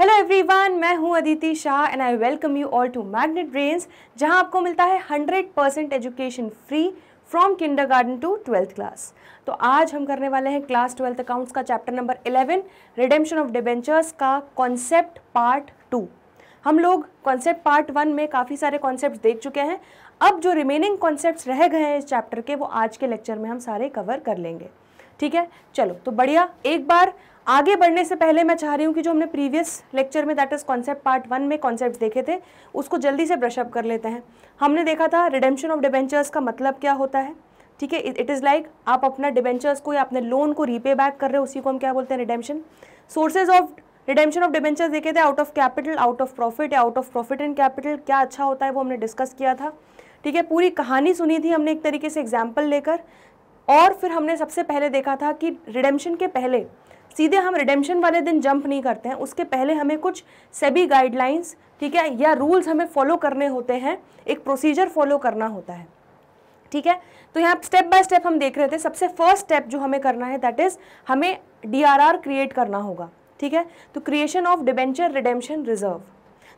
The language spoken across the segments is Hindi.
हेलो एवरीवन मैं हूं Aditi Shah and I welcome you all to magnet brains जहां आपको मिलता है 100 percent education free from kindergarten to twelfth class तो आज हम करने वाले हैं क्लास ट्वेल्थ अकाउंट्स का chapter number 11 redemption of debentures का कॉन्सेप्ट पार्ट टू हम लोग कॉन्सेप्ट पार्ट वन में काफ़ी सारे कॉन्सेप्ट देख चुके हैं अब जो रिमेनिंग कॉन्सेप्ट रह गए हैं इस चैप्टर के वो आज के लेक्चर में हम सारे कवर कर लेंगे ठीक है चलो तो बढ़िया एक बार आगे बढ़ने से पहले मैं चाह रही हूँ कि जो हमने प्रीवियस लेक्चर में that is concept part one में कॉन्सेप्ट देखे थे उसको जल्दी से ब्रशअप कर लेते हैं हमने देखा था रिडेम्पशन ऑफ डिबेंचर्स का मतलब क्या होता है ठीक है इट इज़ लाइक आप अपना डिबेंचर्स को या अपने लोन को रीपे बैक कर रहे हो उसी को हम क्या बोलते हैं redemption sources of redemption of debentures देखे थे out of capital out of profit या out of profit and capital क्या अच्छा होता है वो हमने डिस्कस किया था ठीक है पूरी कहानी सुनी थी हमने एक तरीके से एग्जाम्पल लेकर और फिर हमने सबसे पहले देखा था कि रिडेम्पशन के पहले सीधे हम रिडेम्पशन वाले दिन जंप नहीं करते हैं उसके पहले हमें कुछ सेबी गाइडलाइंस ठीक है या रूल्स हमें फॉलो करने होते हैं एक प्रोसीजर फॉलो करना होता है ठीक है तो यहाँ स्टेप बाय स्टेप हम देख रहे थे सबसे फर्स्ट स्टेप जो हमें करना है दैट इज़ हमें डी क्रिएट करना होगा ठीक है तो creation of debenture redemption reserve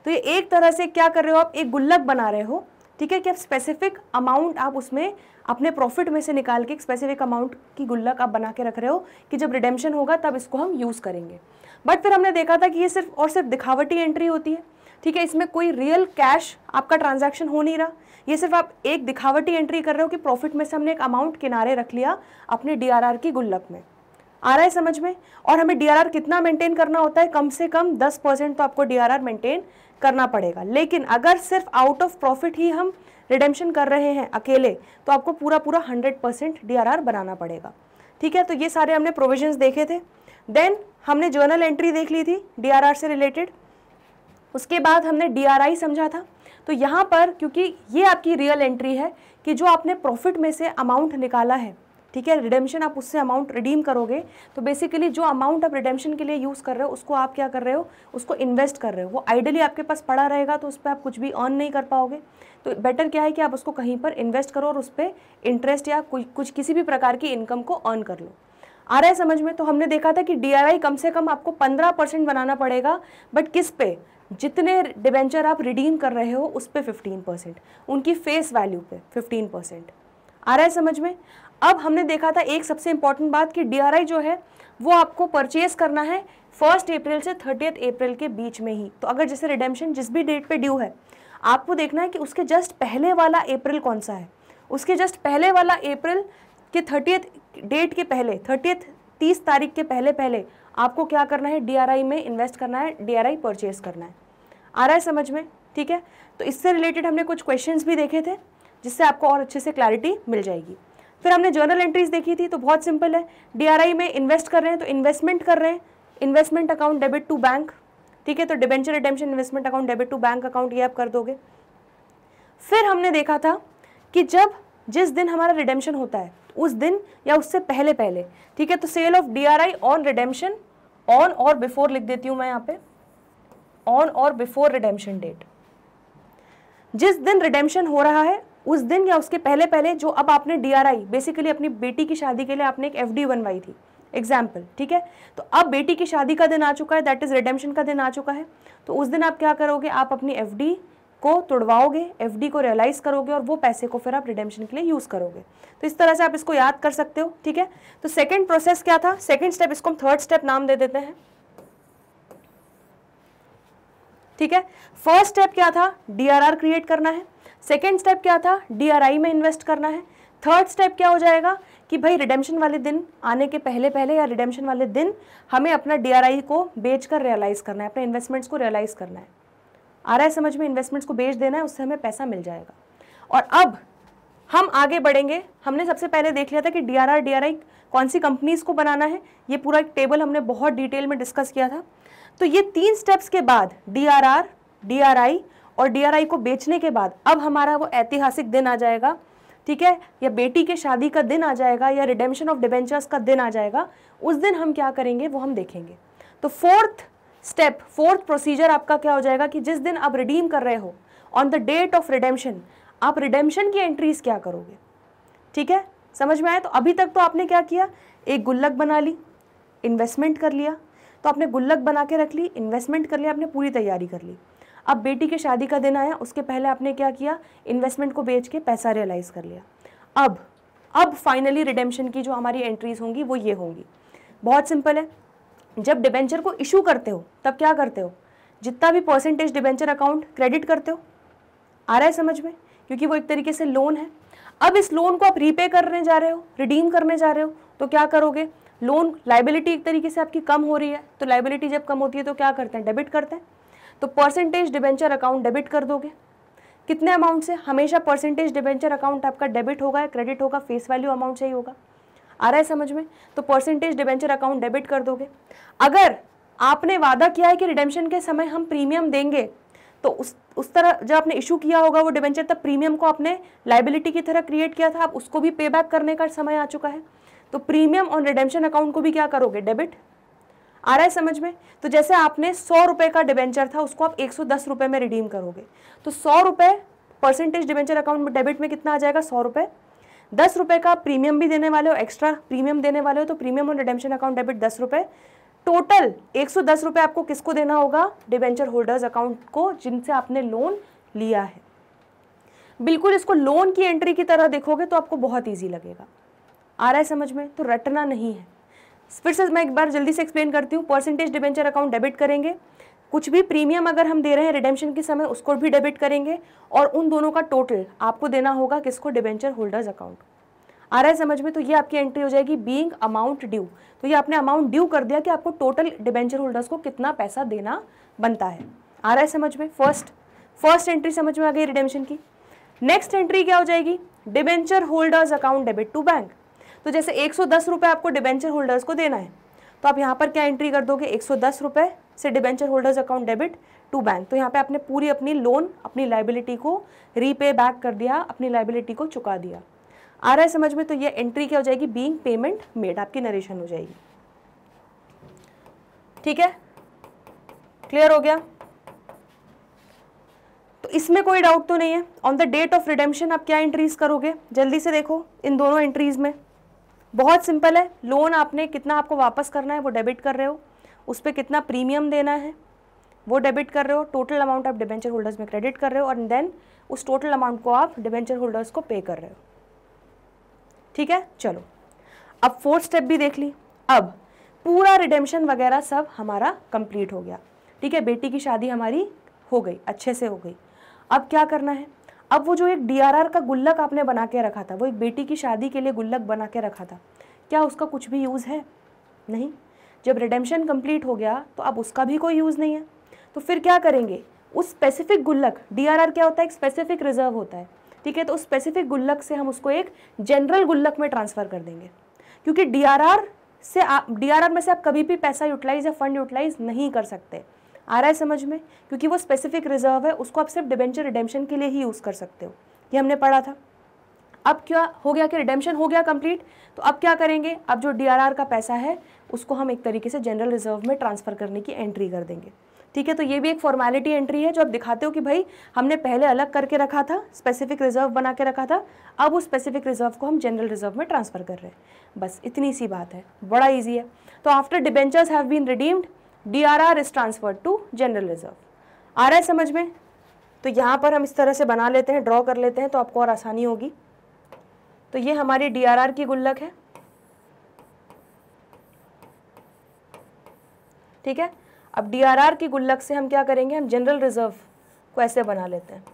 तो ये एक तरह से क्या कर रहे हो आप एक गुल्लक बना रहे हो ठीक है कि आप स्पेसिफिक अमाउंट आप उसमें अपने प्रॉफिट में से निकाल के एक स्पेसिफिक अमाउंट की गुल्लक आप बना के रख रहे हो कि जब रिडेम्पशन होगा तब इसको हम यूज़ करेंगे बट फिर हमने देखा था कि ये सिर्फ और सिर्फ दिखावटी एंट्री होती है ठीक है इसमें कोई रियल कैश आपका ट्रांजैक्शन हो नहीं रहा ये सिर्फ आप एक दिखावटी एंट्री कर रहे हो कि प्रॉफिट में से हमने एक अमाउंट किनारे रख लिया अपने डी की गुल्लक में आ रहा है समझ में और हमें डी कितना मेंटेन करना होता है कम से कम दस परसेंट तो आपको आर मेंटेन करना पड़ेगा लेकिन अगर सिर्फ आउट ऑफ प्रॉफिट ही हम रिडेम्शन कर रहे हैं अकेले तो आपको पूरा पूरा 100 परसेंट डी बनाना पड़ेगा ठीक है तो ये सारे हमने प्रोविजंस देखे थे देन हमने जर्नल एंट्री देख ली थी डी से रिलेटेड उसके बाद हमने डी समझा था तो यहाँ पर क्योंकि ये आपकी रियल एंट्री है कि जो आपने प्रॉफिट में से अमाउंट निकाला है ठीक है रिडेम्पशन आप उससे अमाउंट रिडीम करोगे तो बेसिकली जो अमाउंट आप रिडेम्पशन के लिए यूज़ कर रहे हो उसको आप क्या कर रहे हो उसको इन्वेस्ट कर रहे हो वो आइडली आपके पास पड़ा रहेगा तो उस पर आप कुछ भी अर्न नहीं कर पाओगे तो बेटर क्या है कि आप उसको कहीं पर इन्वेस्ट करो और उस पर इंटरेस्ट या कुछ कुछ किसी भी प्रकार की इनकम को अर्न कर लो आ रहा है समझ में तो हमने देखा था कि डी कम से कम आपको पंद्रह परसेंट बनाना पड़ेगा बट किस पे जितने डिबेंचर आप रिडीम कर रहे हो उस पर फिफ्टीन परसेंट उनकी फेस वैल्यू पे फिफ्टीन परसेंट आ रहा है समझ में अब हमने देखा था एक सबसे इम्पॉर्टेंट बात कि डी जो है वो आपको परचेज करना है फर्स्ट अप्रैल से थर्टियथ अप्रैल के बीच में ही तो अगर जैसे रिडेम्पशन जिस भी डेट पे ड्यू है आपको देखना है कि उसके जस्ट पहले वाला अप्रैल कौन सा है उसके जस्ट पहले वाला अप्रैल के थर्टियथ डेट के पहले थर्टियथ तीस तारीख के पहले पहले आपको क्या करना है डी में इन्वेस्ट करना है डी आर परचेज करना है आ रहा है समझ में ठीक है तो इससे रिलेटेड हमने कुछ क्वेश्चंस भी देखे थे जिससे आपको और अच्छे से क्लैरिटी मिल जाएगी फिर हमने जर्नल एंट्रीज देखी थी तो बहुत सिंपल है डी में इन्वेस्ट कर रहे हैं तो इन्वेस्टमेंट कर रहे हैं investment account debit to bank ठीक है तो debenture redemption investment account debit to bank account ये आप कर दोगे फिर हमने देखा था कि जब जिस दिन हमारा रिडेम्पशन होता है उस दिन या उससे पहले पहले ठीक है तो sale of D R I on redemption on or before लिख देती हूँ मैं यहाँ पे on or before redemption date जिस दिन रिडेम्पशन हो रहा है उस दिन या उसके पहले पहले जो अब आपने डी बेसिकली अपनी बेटी की शादी के लिए आपने एक एफ बनवाई थी एग्जाम्पल ठीक है तो अब बेटी की शादी का दिन आ चुका है दैट इज़ रिडेम्पशन का दिन आ चुका है तो उस दिन आप क्या करोगे आप अपनी एफ को तोड़वाओगे एफ को रियलाइज़ करोगे और वो पैसे को फिर आप रिडेम्पशन के लिए यूज़ करोगे तो इस तरह से आप इसको याद कर सकते हो ठीक है तो सेकेंड प्रोसेस क्या था सेकेंड स्टेप इसको हम थर्ड स्टेप नाम दे देते हैं ठीक है फर्स्ट स्टेप क्या था आर क्रिएट करना है सेकेंड स्टेप क्या था डी में इन्वेस्ट करना है थर्ड स्टेप क्या हो जाएगा कि भाई रिडेम्पशन वाले दिन आने के पहले पहले या रिडेम्पशन वाले दिन हमें अपना डी को बेच कर रियलाइज़ करना है अपने इन्वेस्टमेंट्स को रियलाइज़ करना है आ रहा है समझ में इन्वेस्टमेंट्स को बेच देना है उससे हमें पैसा मिल जाएगा और अब हम आगे बढ़ेंगे हमने सबसे पहले देख लिया था कि D R R D R I कौन सी कंपनीज़ को बनाना है ये पूरा एक टेबल हमने बहुत डिटेल में डिस्कस किया था तो ये तीन स्टेप्स के बाद D R R D R I और डी को बेचने के बाद अब हमारा वो ऐतिहासिक दिन आ जाएगा ठीक है या बेटी के शादी का दिन आ जाएगा या रिडेम्शन ऑफ डिबेंचर्स का दिन आ जाएगा उस दिन हम क्या करेंगे वो हम देखेंगे तो फोर्थ स्टेप फोर्थ प्रोसीजर आपका क्या हो जाएगा कि जिस दिन आप रिडीम कर रहे हो on the date of redemption आप रिडेम्शन की एंट्रीज क्या करोगे ठीक है समझ में आए तो अभी तक तो आपने क्या किया एक गुल्लक बना ली इन्वेस्टमेंट कर लिया तो आपने गुल्लक बना के रख ली इन्वेस्टमेंट कर लिया आपने पूरी तैयारी कर ली अब बेटी के शादी का दिन आया उसके पहले आपने क्या किया इन्वेस्टमेंट को बेच के पैसा रियलाइज़ कर लिया अब अब फाइनली रिडेम्पशन की जो हमारी एंट्रीज होंगी वो ये होंगी बहुत सिंपल है जब डिबेंचर को इशू करते हो तब क्या करते हो जितना भी परसेंटेज डिबेंचर अकाउंट क्रेडिट करते हो आ रहा है समझ में क्योंकि वो एक तरीके से लोन है अब इस लोन को आप रीपे करने जा रहे हो रिडीम करने जा रहे हो तो क्या करोगे लोन लाइबिलिटी एक तरीके से आपकी कम हो रही है तो लाइबिलिटी जब कम होती है तो क्या करते हैं डेबिट करते हैं तो परसेंटेज डिबेंचर अकाउंट डेबिट कर दोगे कितने अमाउंट से हमेशा परसेंटेज डिबेंचर अकाउंट आपका डेबिट होगा या क्रेडिट होगा फेस वैल्यू अमाउंट से ही होगा आ रहा है समझ में तो परसेंटेज डिबेंचर अकाउंट डेबिट कर दोगे अगर आपने वादा किया है कि रिडेम्शन के समय हम प्रीमियम देंगे तो उस उस तरह जब आपने इशू किया होगा वो डिबेंचर तब प्रीमियम को आपने लाइबिलिटी की तरह क्रिएट किया था आप उसको भी पे बैक करने का समय आ चुका है तो प्रीमियम और रिडेम्शन अकाउंट को भी क्या करोगे डेबिट आ रहा है समझ में तो जैसे आपने सौ रुपए का डिबेंचर था उसको आप एक सौ दस रुपए में रिडीम करोगे तो सौ रुपए परसेंटेज डिबेंचर अकाउंट में डेबिट में कितना आ जाएगा सौ रुपए दस रुपए का प्रीमियम भी देने वाले हो एक्स्ट्रा प्रीमियम देने वाले हो तो प्रीमियम और रिडेम्पशन अकाउंट डेबिट दस रुपये टोटल एक सौ दस रुपए आपको किसको देना होगा डिबेंचर होल्डर्स अकाउंट को जिनसे आपने लोन लिया है बिल्कुल इसको लोन की एंट्री की तरह देखोगे तो आपको बहुत ईजी लगेगा आ रहा है समझ में तो रटना नहीं है फिर से मैं एक बार जल्दी से एक्सप्लेन करती हूँ परसेंटेज डिबेंचर अकाउंट डेबिट करेंगे कुछ भी प्रीमियम अगर हम दे रहे हैं रिडेम्पशन के समय उसको भी डेबिट करेंगे और उन दोनों का टोटल आपको देना होगा किसको डिबेंचर होल्डर्स अकाउंट आ रहा है समझ में तो ये आपकी एंट्री हो जाएगी बीइंग अमाउंट ड्यू तो ये आपने अमाउंट ड्यू कर दिया कि आपको टोटल डिबेंचर होल्डर्स को कितना पैसा देना बनता है आ रहा है समझ में फर्स्ट फर्स्ट एंट्री समझ में आ गई रिडेम्पशन की नेक्स्ट एंट्री क्या हो जाएगी debenture holders account debit to bank तो जैसे एक सौ आपको डिबेंचर होल्डर्स को देना है तो आप यहाँ पर क्या एंट्री कर दोगे एक सौ से debenture holders account debit to bank तो यहाँ पे आपने पूरी अपनी लोन अपनी लाइबिलिटी को रीपे बैक कर दिया अपनी लाइबिलिटी को चुका दिया आ रहा है समझ में तो ये एंट्री क्या हो जाएगी बीइंग पेमेंट मेड आपकी नरेशन हो जाएगी ठीक है क्लियर हो गया तो इसमें कोई डाउट तो नहीं है on the date of redemption आप क्या एंट्रीज करोगे जल्दी से देखो इन दोनों एंट्रीज में बहुत सिंपल है लोन आपने कितना आपको वापस करना है वो डेबिट कर रहे हो उस पर कितना प्रीमियम देना है वो डेबिट कर रहे हो टोटल अमाउंट आप डिबेंचर होल्डर्स में क्रेडिट कर रहे हो और देन उस टोटल अमाउंट को आप डिबेंचर होल्डर्स को पे कर रहे हो ठीक है चलो अब फोर्थ स्टेप भी देख ली अब पूरा रिडेम्शन वगैरह सब हमारा कंप्लीट हो गया ठीक है बेटी की शादी हमारी हो गई अच्छे से हो गई अब क्या करना है अब वो जो एक डी का गुल्लक आपने बना के रखा था वो एक बेटी की शादी के लिए गुल्लक बना के रखा था क्या उसका कुछ भी यूज़ है नहीं जब रिडेम्शन कंप्लीट हो गया तो अब उसका भी कोई यूज़ नहीं है तो फिर क्या करेंगे उस स्पेसिफिक गुल्लक डी क्या होता है एक स्पेसिफिक रिजर्व होता है ठीक है तो उस स्पेसिफिक गुल्लक से हम उसको एक जनरल गुल्लक में ट्रांसफ़र कर देंगे क्योंकि डी से आप डी में से आप कभी भी पैसा यूटिलाइज या फंड यूटिलाइज नहीं कर सकते आ रहा है समझ में क्योंकि वो स्पेसिफिक रिजर्व है उसको आप सिर्फ डिबेंचर रिडेम्पशन के लिए ही यूज़ कर सकते हो ये हमने पढ़ा था अब क्या हो गया कि रिडेम्पशन हो गया कंप्लीट तो अब क्या करेंगे अब जो आर का पैसा है उसको हम एक तरीके से जनरल रिजर्व में ट्रांसफ़र करने की एंट्री कर देंगे ठीक है तो ये भी एक फॉर्मेलिटी एंट्री है जो आप दिखाते हो कि भाई हमने पहले अलग करके रखा था स्पेसिफिक रिजर्व बना के रखा था अब उस स्पेसिफिक रिजर्व को हम जनरल रिजर्व में ट्रांसफ़र कर रहे हैं बस इतनी सी बात है बड़ा ईजी है तो after debentures have been redeemed DRR is transferred to general reserve आ रहा है समझ में तो यहाँ पर हम इस तरह से बना लेते हैं ड्रॉ कर लेते हैं तो आपको और आसानी होगी तो ये हमारी आर की गुल्लक है ठीक है अब आर की गुल्लक से हम क्या करेंगे हम जनरल रिजर्व को ऐसे बना लेते हैं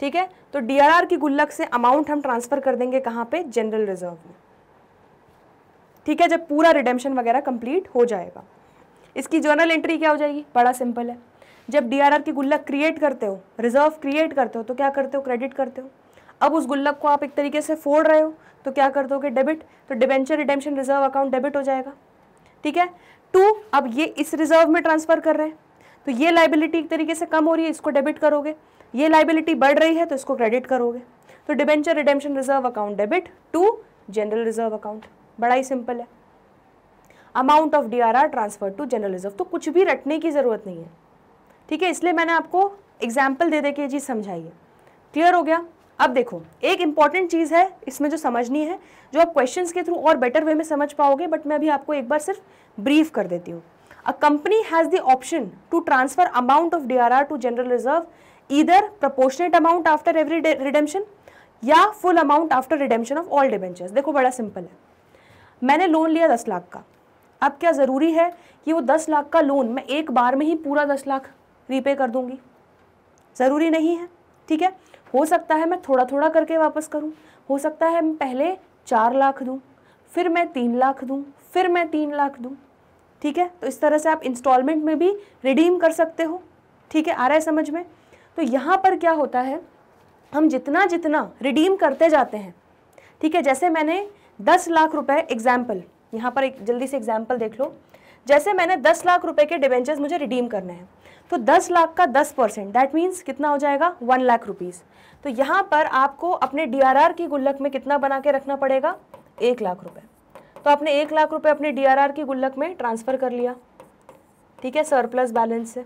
ठीक है तो आर की गुल्लक से अमाउंट हम ट्रांसफर कर देंगे कहाँ पे जनरल रिजर्व में ठीक है जब पूरा रिडेम्शन वगैरह कंप्लीट हो जाएगा इसकी जर्नल एंट्री क्या हो जाएगी बड़ा सिंपल है जब आर की गुल्लक क्रिएट करते हो रिजर्व क्रिएट करते हो तो क्या करते हो क्रेडिट करते हो अब उस गुल्लक को आप एक तरीके से फोड़ रहे हो तो क्या कर दोगे डेबिट तो debenture redemption reserve account debit हो जाएगा ठीक है टू अब ये इस रिजर्व में ट्रांसफर कर रहे हैं तो ये लाइबिलिटी एक तरीके से कम हो रही है इसको डेबिट करोगे ये लाइबिलिटी बढ़ रही है तो इसको क्रेडिट करोगे तो debenture redemption reserve account debit to general reserve account बड़ा ही सिंपल है amount of D R R transfer to general reserve तो कुछ भी रटने की ज़रूरत नहीं है ठीक है इसलिए मैंने आपको एग्जाम्पल दे दे के चीज़ समझाइए क्लियर हो गया अब देखो एक इंपॉर्टेंट चीज़ है इसमें जो समझनी है जो आप क्वेश्चंस के थ्रू और बेटर वे में समझ पाओगे बट मैं अभी आपको एक बार सिर्फ ब्रीफ कर देती हूँ a company has the option to transfer amount of D R R to general reserve इधर proportionate amount after every redemption या full amount after redemption of all debentures देखो बड़ा सिंपल है मैंने लोन लिया दस लाख का अब क्या ज़रूरी है कि वो दस लाख का लोन मैं एक बार में ही पूरा दस लाख रीपे कर दूँगी ज़रूरी नहीं है ठीक है हो सकता है मैं थोड़ा थोड़ा करके वापस करूँ हो सकता है मैं पहले चार लाख दूँ फिर मैं तीन लाख दूँ फिर मैं तीन लाख दूँ ठीक है तो इस तरह से आप इंस्टॉलमेंट में भी रिडीम कर सकते हो ठीक है आ रहा है समझ में तो यहाँ पर क्या होता है हम जितना जितना रिडीम करते जाते हैं ठीक है जैसे मैंने दस लाख रुपए एग्जाम्पल यहाँ पर एक जल्दी से एग्जाम्पल देख लो जैसे मैंने दस लाख रुपए के डिवेंचर्स मुझे रिडीम करने हैं तो दस लाख का दस परसेंट दैट मीन्स कितना हो जाएगा वन लाख रुपीज़ तो यहाँ पर आपको अपने डीआरआर की गुल्लक में कितना बना के रखना पड़ेगा एक लाख रुपए तो आपने एक लाख रुपए अपने डीआरआर की गुल्लक में ट्रांसफ़र कर लिया ठीक है सरप्लस बैलेंस से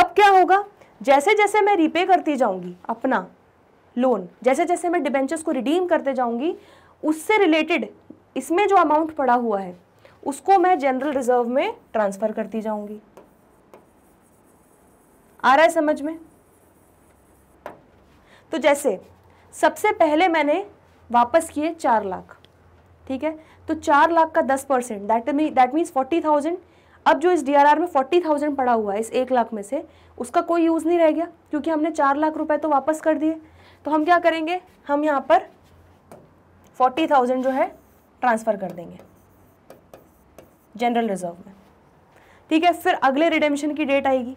अब क्या होगा जैसे जैसे मैं रीपे करती जाऊंगी अपना लोन जैसे जैसे मैं डिबेंचर्स को रिडीम करते जाऊंगी उससे रिलेटेड इसमें जो अमाउंट पड़ा हुआ है उसको मैं जनरल रिजर्व में ट्रांसफ़र करती जाऊंगी आ रहा है समझ में तो जैसे सबसे पहले मैंने वापस किए चार लाख ठीक है तो चार लाख का दस percent that that means forty thousand अब जो इस डीआरआर में फोर्टी थाउजेंड पड़ा हुआ है इस एक लाख में से उसका कोई यूज़ नहीं रह गया क्योंकि हमने चार लाख रुपए तो वापस कर दिए तो हम क्या करेंगे हम यहाँ पर फोर्टी थाउजेंड जो है ट्रांसफ़र कर देंगे जनरल रिजर्व में ठीक है फिर अगले रिडेम्शन की डेट आएगी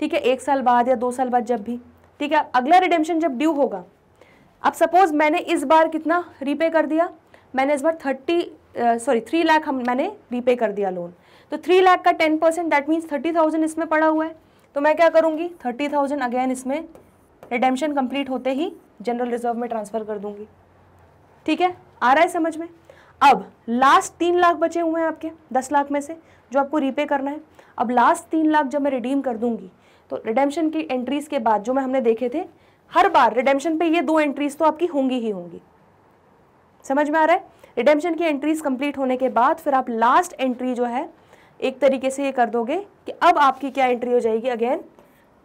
ठीक है एक साल बाद या दो साल बाद जब भी ठीक है अगला रिडेम्शन जब ड्यू होगा अब सपोज मैंने इस बार कितना रीपे कर दिया मैंने इस बार थर्टी सॉरी थ्री लाख हम मैंने रीपे कर दिया लोन तो थ्री लाख का ten percent that means thirty thousand इसमें पड़ा हुआ है तो मैं क्या करूँगी थर्टी थाउजेंड अगेन इसमें रिडेम्शन कंप्लीट होते ही जनरल रिजर्व में ट्रांसफ़र कर दूंगी ठीक है आ रहा है समझ में अब लास्ट तीन लाख बचे हुए हैं आपके दस लाख में से जो आपको रीपे करना है अब लास्ट तीन लाख जब मैं रिडीम कर दूंगी तो रिडेम्पशन की एंट्रीज के बाद जो मैं हमने देखे थे हर बार रिडेम्पशन पे ये दो एंट्रीज तो आपकी होंगी ही होंगी समझ में आ रहा है रिडेम्पशन की एंट्रीज कंप्लीट होने के बाद फिर आप लास्ट एंट्री जो है एक तरीके से ये कर दोगे कि अब आपकी क्या एंट्री हो जाएगी अगेन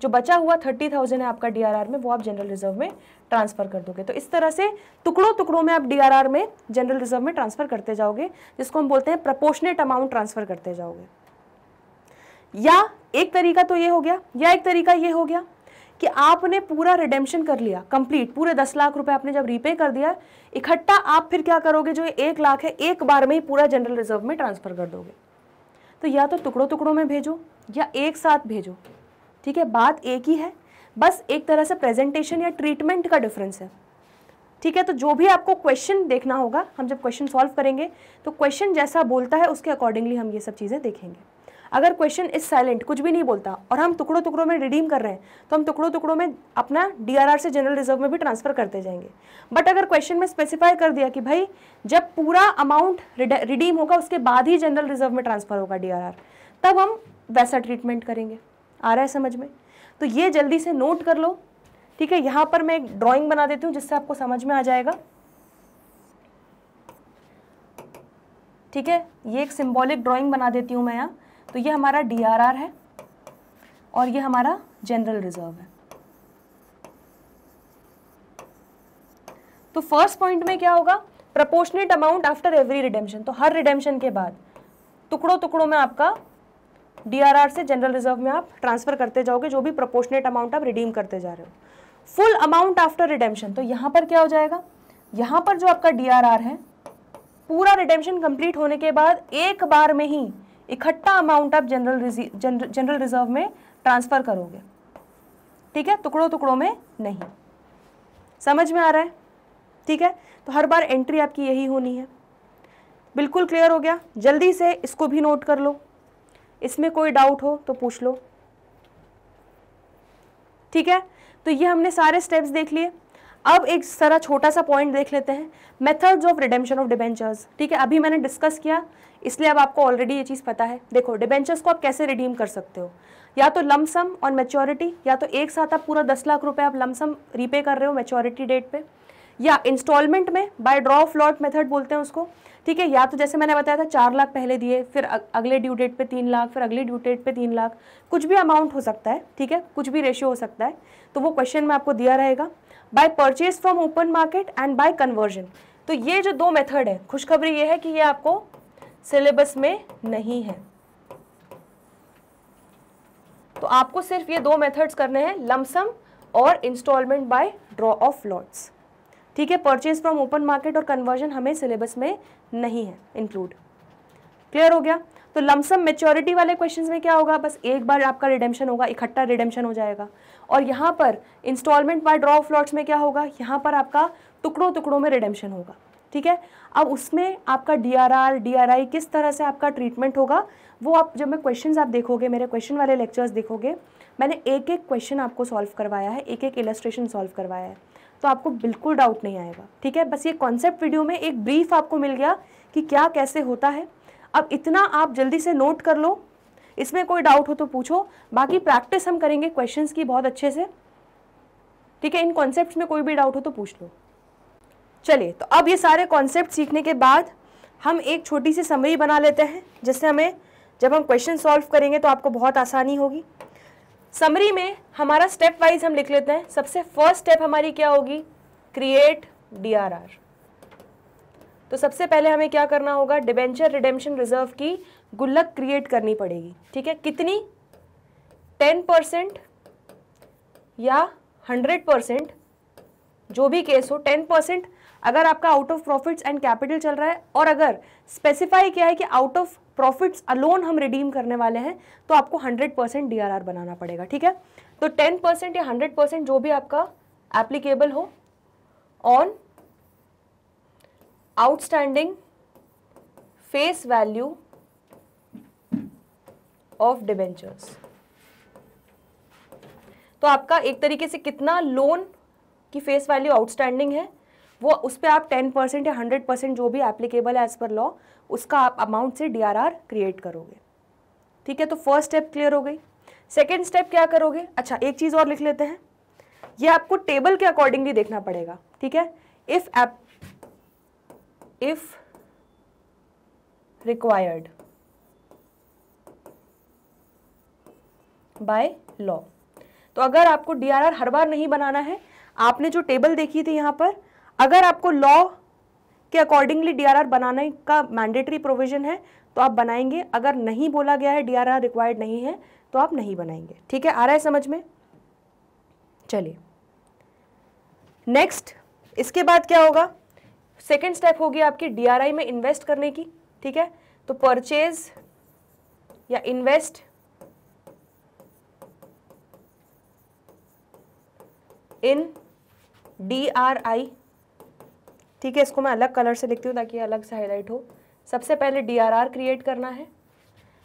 जो बचा हुआ थर्टी थाउजेंड है आपका डीआरआर में वो आप जनरल रिजर्व में ट्रांसफर कर दोगे तो इस तरह से टुकड़ों टुकड़ों में आप डीआरआर में जनरल रिजर्व में ट्रांसफर करते जाओगे जिसको हम बोलते हैं प्रपोर्शनेट अमाउंट ट्रांसफर करते जाओगे या एक तरीका तो ये हो गया या एक तरीका ये हो गया कि आपने पूरा रिडेम्पशन कर लिया कंप्लीट पूरे दस लाख रुपए आपने जब रीपे कर दिया इकट्ठा आप फिर क्या करोगे जो एक लाख है एक बार में ही पूरा जनरल रिजर्व में ट्रांसफर कर दोगे तो या तो टुकड़ों टुकड़ों में भेजो या एक साथ भेजो ठीक है बात एक ही है बस एक तरह से प्रेजेंटेशन या ट्रीटमेंट का डिफरेंस है ठीक है तो जो भी आपको क्वेश्चन देखना होगा हम जब क्वेश्चन सॉल्व करेंगे तो क्वेश्चन जैसा बोलता है उसके अकॉर्डिंगली हम ये सब चीज़ें देखेंगे अगर क्वेश्चन इज साइलेंट कुछ भी नहीं बोलता और हम टुकड़ों टुकड़ों में रिडीम कर रहे हैं तो हम टुकड़ों टुकड़ों में अपना डी से जनरल रिजर्व में भी ट्रांसफर करते जाएंगे बट अगर क्वेश्चन में स्पेसिफाई कर दिया कि भाई जब पूरा अमाउंट रिडीम होगा उसके बाद ही जनरल रिजर्व में ट्रांसफर होगा डी तब हम वैसा ट्रीटमेंट करेंगे आ रहा है समझ में तो ये जल्दी से नोट कर लो ठीक है यहाँ पर मैं एक ड्राइंग बना देती हूँ जिससे आपको समझ में आ जाएगा ठीक है ये एक सिंबॉलिक ड्राइंग बना देती हूँ मैं यहाँ तो ये हमारा डी है और ये हमारा जनरल रिजर्व है तो फर्स्ट पॉइंट में क्या होगा proportionate amount after every redemption तो हर रिडेम्शन के बाद टुकड़ों टुकड़ों में आपका डीआरआर से जनरल रिजर्व में आप ट्रांसफर करते जाओगे जो भी प्रपोर्शनेट अमाउंट आप रिडीम करते जा रहे हो फुल अमाउंट आफ्टर रिडेम्शन तो यहाँ पर क्या हो जाएगा यहाँ पर जो आपका डीआरआर है पूरा रिडेम्शन कंप्लीट होने के बाद एक बार में ही इकट्ठा अमाउंट आप जनरल जनरल रिजर्व में ट्रांसफर करोगे ठीक है टुकड़ों टुकड़ों में नहीं समझ में आ रहा है ठीक है तो हर बार एंट्री आपकी यही होनी है बिल्कुल क्लियर हो गया जल्दी से इसको भी नोट कर लो इसमें कोई डाउट हो तो पूछ लो ठीक है तो ये हमने सारे स्टेप्स देख लिए अब एक सारा छोटा सा पॉइंट देख लेते हैं methods of redemption of debentures ठीक है अभी मैंने डिस्कस किया इसलिए अब आपको ऑलरेडी ये चीज़ पता है देखो डिबेंचर्स को आप कैसे रिडीम कर सकते हो या तो लमसम और मेच्योरिटी या तो एक साथ आप पूरा दस लाख रुपए आप लमसम रीपे कर रहे हो मेच्योरिटी डेट पे या इंस्टॉलमेंट में by draw of lot method बोलते हैं उसको ठीक है या तो जैसे मैंने बताया था चार लाख पहले दिए फिर अगले ड्यू डेट पे तीन लाख फिर अगले ड्यू डेट पे तीन लाख कुछ भी अमाउंट हो सकता है ठीक है कुछ भी रेशियो हो सकता है तो वो क्वेश्चन में आपको दिया रहेगा by purchase from open market and by conversion तो ये जो दो मेथड है खुशखबरी ये है कि ये आपको सिलेबस में नहीं है तो आपको सिर्फ ये दो मेथड्स करने हैं लमसम और instalment by draw of lots ठीक है परचेज फ्रॉम ओपन मार्केट और कन्वर्जन हमें सिलेबस में नहीं है इंक्लूड क्लियर हो गया तो लमसम मेच्योरिटी वाले क्वेश्चंस में क्या होगा बस एक बार आपका रिडेम्शन होगा इकट्ठा रिडेम्शन हो जाएगा और यहाँ पर instalment by draw of lots lots में क्या होगा यहाँ पर आपका टुकड़ों टुकड़ों में रिडेम्शन होगा ठीक है अब उसमें आपका D R R D R I किस तरह से आपका ट्रीटमेंट होगा वो आप जब मैं क्वेश्चंस आप देखोगे मेरे क्वेश्चन वाले लेक्चर्स देखोगे मैंने एक एक क्वेश्चन आपको सॉल्व करवाया है एक एक इलस्ट्रेशन सॉल्व करवाया है तो आपको बिल्कुल डाउट नहीं आएगा ठीक है बस ये कॉन्सेप्ट वीडियो में एक ब्रीफ आपको मिल गया कि क्या कैसे होता है अब इतना आप जल्दी से नोट कर लो इसमें कोई डाउट हो तो पूछो बाकी प्रैक्टिस हम करेंगे क्वेश्चन की बहुत अच्छे से ठीक है इन कॉन्सेप्ट में कोई भी डाउट हो तो पूछ लो चलिए तो अब ये सारे कॉन्सेप्ट सीखने के बाद हम एक छोटी सी समरी बना लेते हैं जिससे हमें जब हम क्वेश्चन सॉल्व करेंगे तो आपको बहुत आसानी होगी समरी में हमारा स्टेप वाइज हम लिख लेते हैं सबसे फर्स्ट स्टेप हमारी क्या होगी क्रिएट डीआरआर तो सबसे पहले हमें क्या करना होगा डिबेंचर रिडेम्शन रिजर्व की गुल्लक क्रिएट करनी पड़ेगी ठीक है कितनी टेन परसेंट या हंड्रेड परसेंट जो भी केस हो टेन परसेंट अगर आपका out of profits and capital चल रहा है और अगर स्पेसिफाई किया है कि आउट ऑफ प्रॉफिट्स अलोन हम रिडीम करने वाले हैं तो आपको 100 परसेंट डी बनाना पड़ेगा ठीक है तो 10 परसेंट या 100 परसेंट जो भी आपका एप्लीकेबल हो on outstanding face value of debentures तो आपका एक तरीके से कितना लोन की फेस वैल्यू आउटस्टैंडिंग है वो उस पर आप टेन परसेंट या हंड्रेड परसेंट जो भी एप्लीकेबल है एज पर लॉ उसका आप अमाउंट से डी क्रिएट करोगे ठीक है तो फर्स्ट स्टेप क्लियर हो गई सेकेंड स्टेप क्या करोगे अच्छा एक चीज़ और लिख लेते हैं ये आपको टेबल के अकॉर्डिंगली देखना पड़ेगा ठीक है इफ एप इफ रिक्वायर्ड बाय लॉ तो अगर आपको डीआरआर हर बार नहीं बनाना है आपने जो टेबल देखी थी यहां पर अगर आपको लॉ के अकॉर्डिंगली डीआरआर बनाने का मैंडेटरी प्रोविजन है तो आप बनाएंगे अगर नहीं बोला गया है डीआरआर रिक्वायर्ड नहीं है तो आप नहीं बनाएंगे ठीक है आ रहा है समझ में चलिए नेक्स्ट इसके बाद क्या होगा सेकेंड स्टेप होगी आपकी डीआरआई में इन्वेस्ट करने की ठीक है तो परचेज या invest in D R I ठीक है इसको मैं अलग कलर से लिखती हूँ ताकि अलग से हाईलाइट हो सबसे पहले डी क्रिएट करना है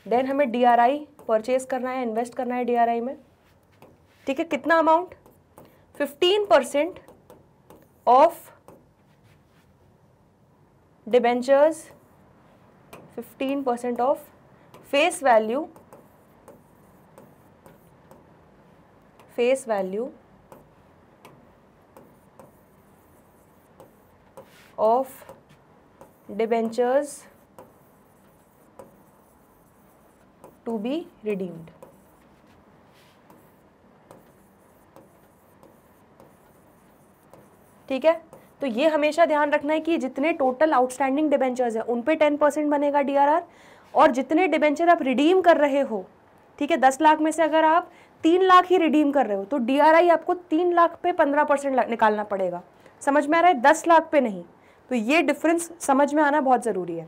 देन हमें डी आर आई परचेज करना है इन्वेस्ट करना है डी आर आई में ठीक है कितना amount fifteen percent of debentures fifteen percent of face value face value of debentures to be redeemed. ठीक है तो ये हमेशा ध्यान रखना है कि जितने टोटल आउटस्टैंडिंग डिबेंचर्स है उन पे टेन परसेंट बनेगा डीआरआर और जितने डिबेंचर आप रिडीम कर रहे हो ठीक है दस लाख में से अगर आप तीन लाख ही रिडीम कर रहे हो तो डीआरआई आपको तीन लाख पे पंद्रह परसेंट निकालना पड़ेगा समझ में आ रहा है दस लाख पे नहीं तो ये डिफरेंस समझ में आना बहुत ज़रूरी है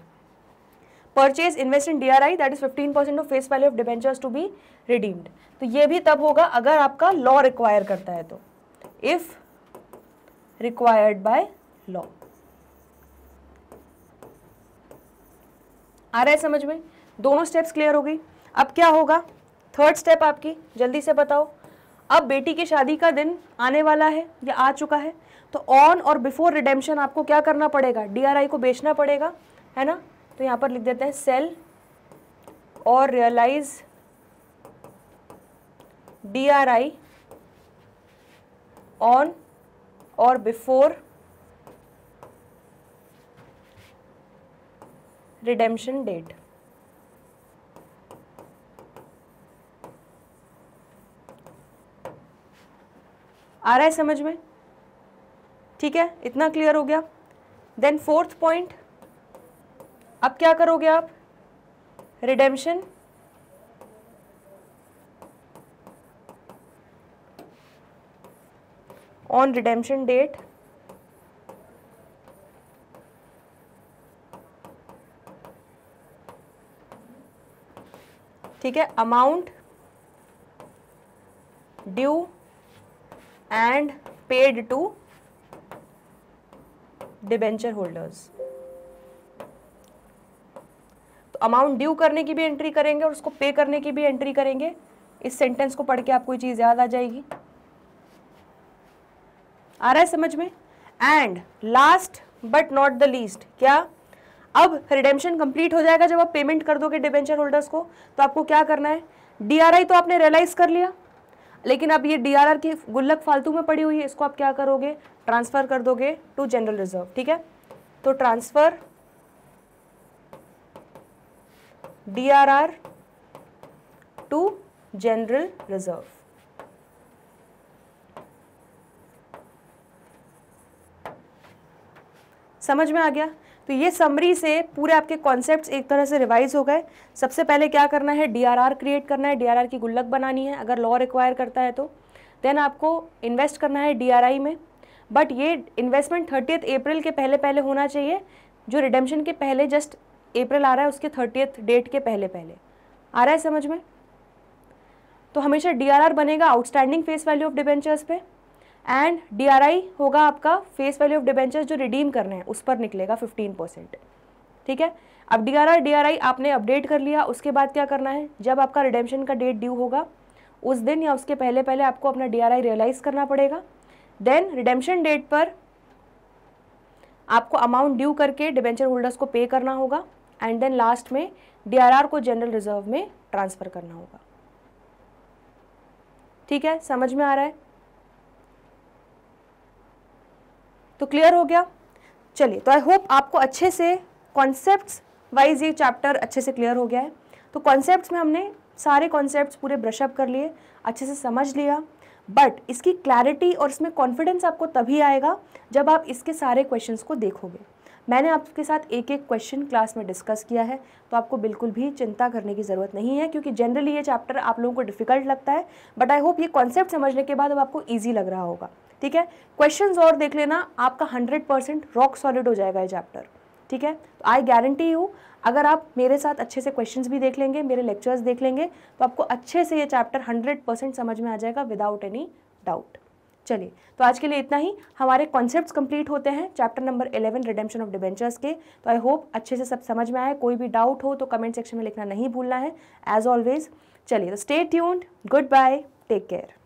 purchase invest in D R I that is fifteen percent of face value of debentures to be redeemed तो ये भी तब होगा अगर आपका लॉ रिक्वायर करता है तो इफ रिक्वायर्ड बाय लॉ आ रहा है समझ में दोनों स्टेप्स क्लियर हो गई अब क्या होगा थर्ड स्टेप आपकी जल्दी से बताओ अब बेटी की शादी का दिन आने वाला है या आ चुका है तो ऑन और बिफोर रिडेम्पशन आपको क्या करना पड़ेगा डीआरआई को बेचना पड़ेगा है ना तो यहाँ पर लिख देते हैं सेल और realise DRI on or before redemption date आ रहा है समझ में ठीक है इतना क्लियर हो गया देन फोर्थ पॉइंट अब क्या करोगे आप रिडेम्शन ऑन रिडेम्शन डेट ठीक है amount due and paid to debenture holders तो अमाउंट ड्यू करने की भी एंट्री करेंगे और उसको पे करने की भी एंट्री करेंगे इस सेंटेंस को पढ़ के आपको ये चीज़ याद आ जाएगी आ रहा है समझ में and last but not the least क्या अब रिडेम्पशन कंप्लीट हो जाएगा जब आप पेमेंट कर दोगे डिबेंचर होल्डर्स को तो आपको क्या करना है डीआरआई तो आपने रियलाइज कर लिया लेकिन अब ये डीआरआर की गुल्लक फालतू में पड़ी हुई है इसको आप क्या करोगे ट्रांसफ़र कर दोगे टू जनरल रिजर्व ठीक है तो transfer DRR to general reserve समझ में आ गया तो ये समरी से पूरे आपके कॉन्सेप्ट एक तरह से रिवाइज हो गए सबसे पहले क्या करना है डी क्रिएट करना है डी की गुल्लक बनानी है अगर लॉ रिक्वायर करता है तो देन आपको इन्वेस्ट करना है डी में बट ये इन्वेस्टमेंट थर्टियथ अप्रैल के पहले पहले होना चाहिए जो रिडेम्शन के पहले जस्ट अप्रैल आ रहा है उसके थर्टियथ डेट के पहले पहले आ रहा है समझ में तो हमेशा डी बनेगा outstanding face value of debentures पे एंड डीआरआई होगा आपका फेस वैल्यू ऑफ डिबेंचर्स जो रिडीम करने हैं उस पर निकलेगा फिफ्टीन परसेंट ठीक है अब डी आर डीआरआई आपने अपडेट कर लिया उसके बाद क्या करना है जब आपका रिडेम्पशन का डेट ड्यू होगा उस दिन या उसके पहले पहले आपको अपना डीआरआई रियलाइज करना पड़ेगा देन रिडेम्पशन डेट पर आपको अमाउंट ड्यू करके डिबेंचर होल्डर्स को पे करना होगा एंड देन लास्ट में आर को जनरल रिजर्व में ट्रांसफ़र करना होगा ठीक है समझ में आ रहा है तो क्लियर हो गया चलिए तो आई होप आपको अच्छे से कॉन्सेप्ट वाइज ये चैप्टर अच्छे से क्लियर हो गया है तो कॉन्सेप्ट्स में हमने सारे कॉन्सेप्ट्स पूरे ब्रशअप कर लिए अच्छे से समझ लिया बट इसकी क्लैरिटी और इसमें कॉन्फिडेंस आपको तभी आएगा जब आप इसके सारे क्वेश्चंस को देखोगे मैंने आपके साथ एक एक क्वेश्चन क्लास में डिस्कस किया है तो आपको बिल्कुल भी चिंता करने की ज़रूरत नहीं है क्योंकि जनरली ये चैप्टर आप लोगों को डिफिकल्ट लगता है बट आई होप ये कॉन्सेप्ट समझने के बाद अब आपको ईजी लग रहा होगा ठीक है क्वेश्चन और देख लेना आपका हंड्रेड परसेंट रॉक सॉलिड हो जाएगा ये चैप्टर ठीक है तो आई गारंटी यू अगर आप मेरे साथ अच्छे से क्वेश्चंस भी देख लेंगे मेरे लेक्चर्स देख लेंगे तो आपको अच्छे से ये चैप्टर हंड्रेड परसेंट समझ में आ जाएगा विदाउट एनी डाउट चलिए तो आज के लिए इतना ही हमारे कॉन्सेप्ट्स कंप्लीट होते हैं chapter number 11 redemption of debentures के तो आई होप अच्छे से सब समझ में आए कोई भी डाउट हो तो कमेंट सेक्शन में लिखना नहीं भूलना है एज ऑलवेज चलिए तो stay tuned good bye take care